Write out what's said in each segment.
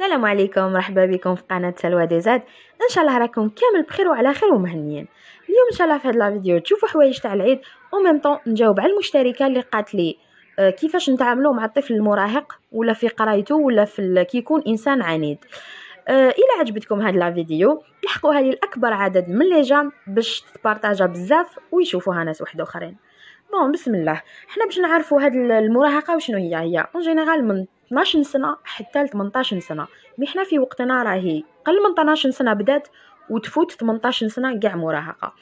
السلام عليكم مرحبا بكم في قناه سلوى ديزاد ان شاء الله راكم كامل بخير وعلى خير ومهنيين اليوم ان شاء الله في هذا الفيديو تشوفوا حوايج تاع العيد او ميم طون نجاوب على المشتركه اللي قالت لي آه، كيفاش نتعاملوا مع الطفل المراهق ولا في قرايته ولا في كي يكون انسان عنيد آه الى عجبتكم هاد الفيديو لحقوها لي الاكبر عدد من لي جام باش تبارطاجا بزاف ويشوفوها ناس واحد اخرين بون بسم الله حنا باش نعرفوا هاد المراهقه وشنو هي هي اون جينيرال من 12 سنه حتى ل 18 سنه مي حنا في وقتنا راهي قل من 12 سنه بدات وتفوت 18 سنه كاع مراهقه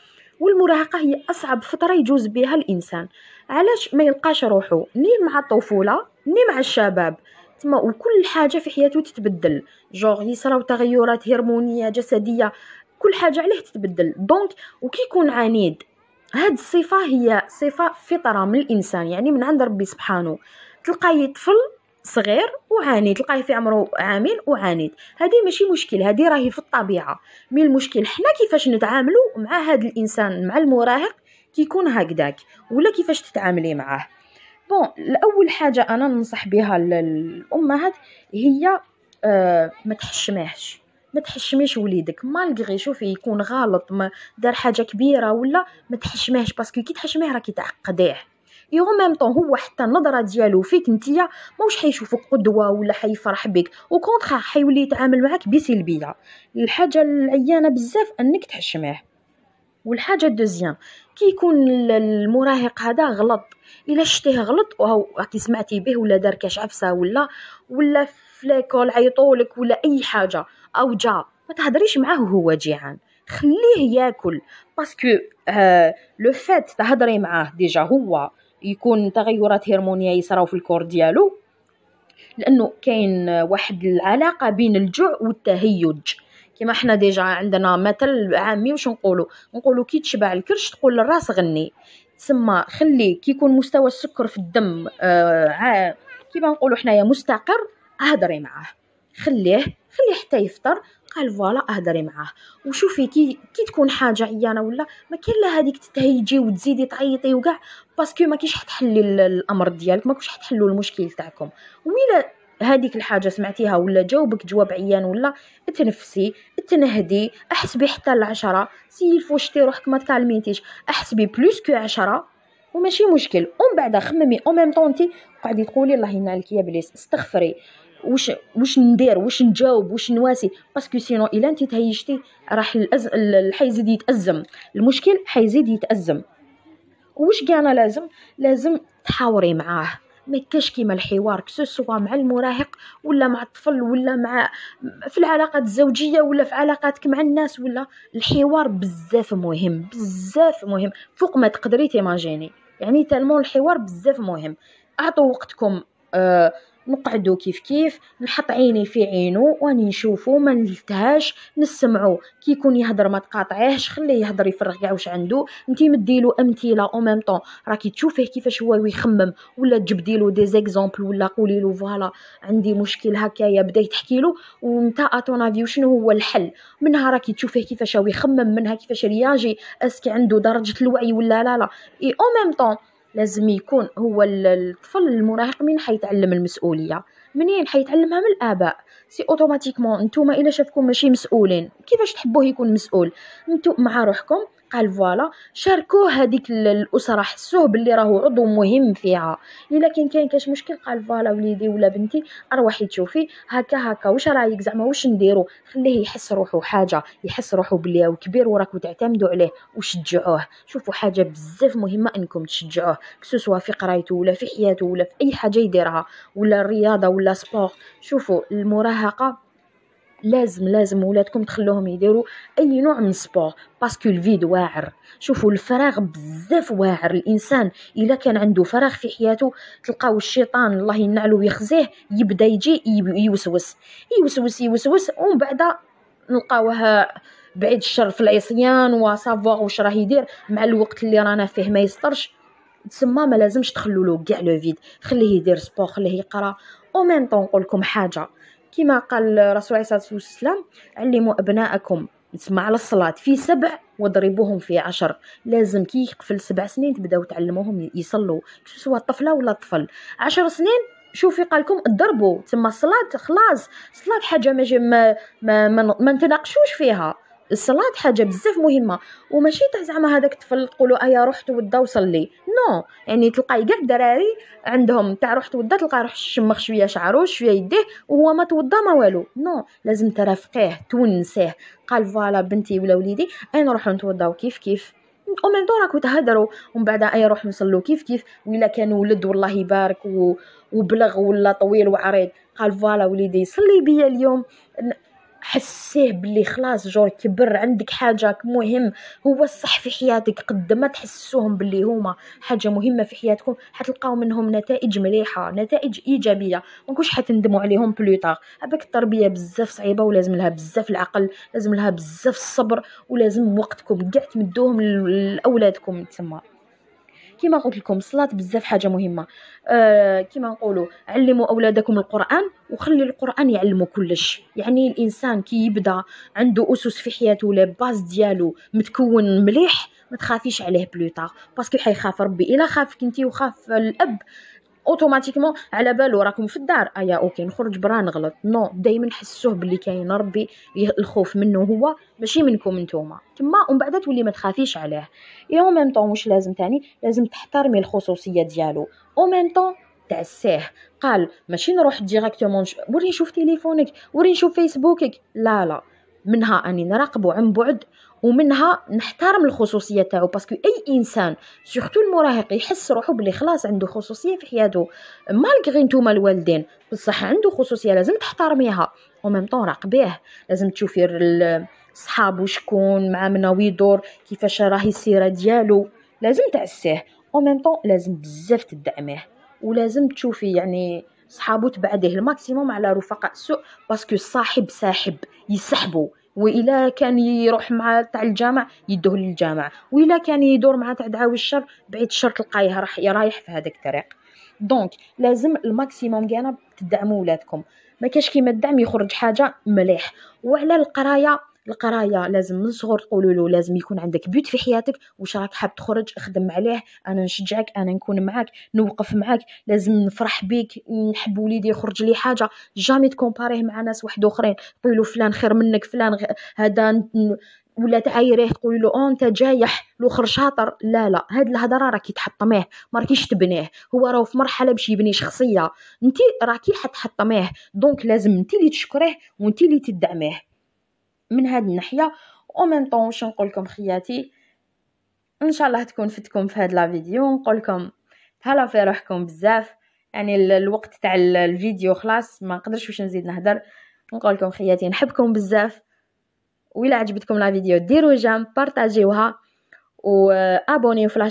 والمراهقه هي اصعب فتره يجوز بها الانسان علاش ما يلقاش روحو ني مع الطفوله ني مع الشباب تما وكل حاجه في حياته تتبدل جوغ يصراو تغيرات هرمونيه جسديه كل حاجه عليه تتبدل دونك وكيكون عنيد هاد الصفه هي صفه فطره من الانسان يعني من عند ربي سبحانه تلقاه طفل صغير وعانيد تلقاه في عمره عامين وعانيد هذه ماشي مشكل هذه راهي في الطبيعه مي المشكل حنا كيفاش نتعاملوا مع هذا الانسان مع المراهق كيكون هكذاك ولا كيفاش تتعاملي معاه بون الاول حاجه انا ننصح بها الامهات هي آه ما تحشماهش ما تحشميش وليدك مالغري شوفي يكون غلط ما دار حاجه كبيره ولا ما تحشماهش باسكو كي تحشميه راكي تعقديه او ميم طون هو حتى النظره ديالو فيك نتيا ماوش حيشوفك قدوه ولا حيفرح بك وكونترا حيولي يتعامل معك بسلبيه الحاجه العيانه بزاف انك تحشميه والحاجه الدوزيام كي يكون المراهق هذا غلط الا شتيه غلط راكي سمعتي به ولا دار كاش عفسه ولا ولا فليكول عيطولك ولا اي حاجه او جا ما تهضريش معاه وهو جيعان خليه ياكل باسكو لو فات تهضري معاه ديجا هو يكون تغيرات هرمونيه يصراو في الكور ديالو لانه كاين واحد العلاقه بين الجوع والتهيج كما حنا ديجا عندنا مثل عامي واش نقولوا نقولوا كي تشبع الكرش تقول للراس غني تسمى خلي كي يكون مستوى السكر في الدم آه كيما نقولوا حنايا مستقر اهضري معاه خليه خليه حتى يفطر قال فوالا اهضري معاه وشوفي كي كي تكون حاجه عيانه ولا ما كاين لا هذيك تتهيجي وتزيدي تعيطي وكاع باسكو ما كاينش حتحلي الامر ديالك ما كاينش حتحلوا المشكل تاعكم ويلا هذيك الحاجه سمعتيها ولا جاوبك جواب عيان ولا تنفسي تنهدي احسبي حتى العشرة سيل فوشتي روحك ما تكالميتيش احسبي بلوس كو عشرة وماشي مشكل ومن بعد خممي او ميم طونتي قعدي تقولي الله ينعلك يا بليس استغفري واش واش ندير واش نجاوب واش نواسي باسكو سينو الا انت تهيشتي راح الأز... حيزيد يتازم المشكل حيزيد يتازم واش كاع لازم لازم تحاوري معاه ما كاش كيما الحوار كسو سوا مع المراهق ولا مع الطفل ولا مع في العلاقات الزوجيه ولا في علاقاتك مع الناس ولا الحوار بزاف مهم بزاف مهم فوق ما تقدري تيماجيني يعني تالمون الحوار بزاف مهم اعطوا وقتكم آه نقعدو كيف كيف نحط عيني في عينو واني نشوفو ما نلتهاش نسمعو كي يكون يهضر ما تقاطعيهش خليه يهضر يفرغ كاع واش عندو انتي مديلو امثله او ميم طون راكي تشوفيه كيفاش هو يخمم ولا تجبديلو دي زيكزامبل ولا قولي له فوالا عندي مشكل هكايا بدا تحكي له وانت اتون افيو شنو هو الحل منها راكي تشوفيه كيفاش هو يخمم منها كيفاش رياجي اسكي عنده درجه الوعي ولا لا لا اي او ميم طون لازم يكون هو الطفل المراهق من حيتعلم المسؤوليه منين حيتعلمها من الاباء سي اوتوماتيكمون نتوما الا شافكم ماشي مسؤولين كيفاش تحبوه يكون مسؤول نتو مع روحكم قال فوالا شاركوه هذيك الاسره حسوه باللي راهو عضو مهم فيها الا كان كاين كاش مشكل قال فوالا وليدي ولا بنتي اروحي تشوفي هكا هكا واش رايك زعما واش نديرو خليه يحس روحو حاجه يحس روحو بلي هو كبير وراكو تعتمدوا عليه وشجعوه شوفوا حاجه بزاف مهمه انكم تشجعوه كسوسوا في قرايته ولا في حياته ولا في اي حاجه يديرها ولا الرياضه ولا سبور شوفوا المراهقه لازم لازم ولادكم تخلوهم يديروا اي نوع من سبور باسكو الفيد واعر شوفوا الفراغ بزاف واعر الانسان الا كان عنده فراغ في حياته تلقاو الشيطان الله ينعلو ويخزيه يبدا يجي يوسوس يوسوس يوسوس ومن بعد نلقاوه بعيد الشر في العصيان وسافوار واش راه يدير مع الوقت اللي رانا فيه ما يسترش تسمى ما لازمش تخلو له كاع لو فيد خليه يدير سبور خليه يقرا او ميم طون نقول لكم حاجه كما قال الرسول عليه الصلاه والسلام علموا ابناءكم نسمع على الصلاة في سبع وضربوهم في عشر لازم كي يقفل سبع سنين تبداو تعلموهم يصلوا سواء طفلة ولا طفل عشر سنين شوفي قالكم ضربوا تما الصلاة خلاص الصلاة حاجة ما ما ما, ما نتناقشوش فيها الصلاة حاجة بزاف مهمة وماشي تاع زعما هذاك الطفل تقولوا ايا روح توضى وصلي نو يعني تلقاي كاع الدراري عندهم تاع روح توضى تلقى روح شمخ شوية شعرو شوية يديه وهو ما توضى ما والو نو لازم ترافقيه تونسيه قال فوالا بنتي ولا وليدي اي نروحو نتوضاو كيف كيف ومن دون راكو تهدروا ومن بعد اي روح نصلو كيف كيف ولا كان ولد والله يبارك و... وبلغ ولا طويل وعريض قال فوالا وليدي صلي بيا اليوم حسيه بلي خلاص جور كبر عندك حاجه مهم هو الصح في حياتك قد ما تحسوهم بلي هما حاجه مهمه في حياتكم حتلقاو منهم نتائج مليحه نتائج ايجابيه ما كنتش حتندموا عليهم بلوطار هذاك التربيه بزاف صعيبه ولازم لها بزاف العقل لازم لها بزاف الصبر ولازم وقتكم كاع تمدوهم لاولادكم تما كما قلت لكم الصلاه بزاف حاجه مهمه آه كما نقولوا علموا اولادكم القران وخلي القران يعلمه كلش يعني الانسان كي يبدا عنده اسس في حياته لا باز ديالو متكون مليح ما تخافيش عليه بلوطار باسكو حيخاف ربي الا خافك انت وخاف الاب اوتوماتيكمون على بالو راكم في الدار ايا اوكي نخرج برا نغلط نو دائما حسوه باللي كاين ربي الخوف منه هو ماشي منكم نتوما تما ومن بعد تولي ما تخافيش عليه اي او ميم طون واش لازم تاني لازم تحترمي الخصوصيه ديالو او ميم طون تعساه قال ماشي نروح ديريكتومون وري نشوف تليفونك وري نشوف فيسبوكك لا لا منها اني نراقبو عن بعد ومنها نحترم الخصوصيه تاعو باسكو اي انسان سورتو المراهق يحس روحو بلي خلاص عنده خصوصيه في حياته مالغري نتوما الوالدين بصح عنده خصوصيه لازم تحترميها وميم طون راقبيه لازم تشوفي صحابو شكون مع منو يدور كيفاش راهي السيره ديالو لازم تعسيه وميم طون لازم بزاف تدعميه ولازم تشوفي يعني صحابو تبعديه الماكسيموم على رفقاء السوء باسكو صاحب ساحب يسحبو والا كان يروح مع تاع الجامع يدوه للجامع والا كان يدور مع تاع دعاوي الشر بعيد الشر تلقايه راح رايح في هذاك الطريق دونك لازم الماكسيموم كاع تدعموا ولادكم ما كاش كيما الدعم يخرج حاجه مليح وعلى القرايه القرايه لازم من صغر تقولوا له لازم يكون عندك بيوت في حياتك واش راك حاب تخرج خدم عليه انا نشجعك انا نكون معاك نوقف معاك لازم نفرح بيك نحب وليدي يخرج لي حاجه جامي تكومباريه مع ناس واحد اخرين له فلان خير منك فلان هذا ولا تعايريه تقول له انت جايح الاخر شاطر لا لا هاد الهضره راكي تحطميه ما راكيش تبنيه هو راهو في مرحله باش يبني شخصيه انت راكي حتحطميه دونك لازم انت اللي تشكريه وانت اللي تدعميه من هاد الناحيه ومن طون واش نقول لكم خياتي ان شاء الله تكون فتكم في هاد لا فيديو نقول لكم تهلاو في روحكم بزاف يعني الوقت تاع الفيديو خلاص ما نقدرش واش نزيد نهدر نقول لكم خياتي نحبكم بزاف وإلا عجبتكم لا فيديو ديروا جام بارطاجيوها ابوني آه، في